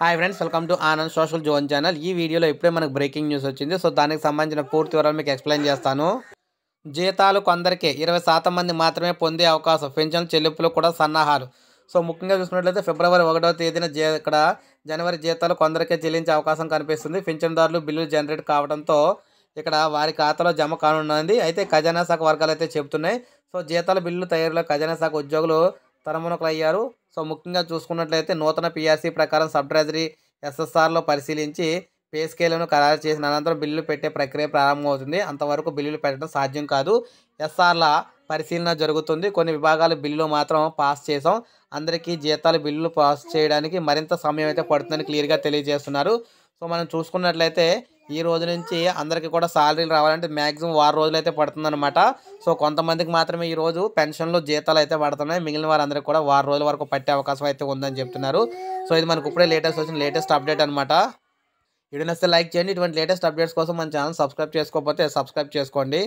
hi friends welcome to Anand social zone channel ఈ వీడియోలో ఇప్పుడే మనకు బ్రేకింగ్ న్యూస్ వచ్చింది సో దానికి సంబంధించిన పూర్తి వివరాలు మీకు ఎక్స్ప్లెయిన్ చేస్తాను జీతాలు కొందరికే ఇరవై శాతం మంది మాత్రమే పొందే అవకాశం పెన్షన్ చెల్లింపులు కూడా సన్నాహాలు సో ముఖ్యంగా చూసుకున్నట్లయితే ఫిబ్రవరి ఒకటవ తేదీన జీ ఇక్కడ జనవరి జీతాలు కొందరికే చెల్లించే అవకాశం కనిపిస్తుంది పెన్షన్దారులు బిల్లులు జనరేట్ కావడంతో ఇక్కడ వారి ఖాతాలో జమ కానున్నది అయితే ఖజానా శాఖ వర్గాలు అయితే చెబుతున్నాయి సో జీతాల బిల్లులు తయారులో ఖజానా శాఖ ఉద్యోగులు అయ్యారు సో ముఖ్యంగా చూసుకున్నట్లయితే నూతన పిఆర్సీ ప్రకారం సబ్ ట్రెజరీ ఎస్ఎస్ఆర్లో పరిశీలించి పే ఖరారు చేసిన అనంతరం బిల్లులు పెట్టే ప్రక్రియ ప్రారంభమవుతుంది అంతవరకు బిల్లులు పెట్టడం సాధ్యం కాదు ఎస్ఆర్ల పరిశీలన జరుగుతుంది కొన్ని విభాగాలు బిల్లులు మాత్రం పాస్ చేసాం అందరికీ జీతాలు బిల్లులు పాస్ చేయడానికి మరింత సమయం అయితే పడుతుందని క్లియర్గా తెలియజేస్తున్నారు సో మనం చూసుకున్నట్లయితే ఈ రోజు నుంచి అందరికీ కూడా సాలరీలు రావాలంటే మ్యాక్సిమం వారం రోజులు అయితే పడుతుందన్నమాట సో కొంతమందికి మాత్రమే ఈ రోజు పెన్షన్లు జీతాలు అయితే పడుతున్నాయి మిగిలిన వారందరికీ కూడా వారం రోజుల వరకు పట్టే అవకాశం అయితే ఉందని చెప్తున్నారు సో ఇది మనకు ఇప్పుడే లేటెస్ట్ వచ్చిన లేటెస్ట్ అప్డేట్ అనమాట వీడియో నస్తే లైక్ చేయండి ఇటువంటి లేటెస్ట్ అప్డేట్స్ కోసం మన ఛానల్ సబ్స్క్రైబ్ చేసుకోకపోతే సబ్స్క్రైబ్ చేసుకోండి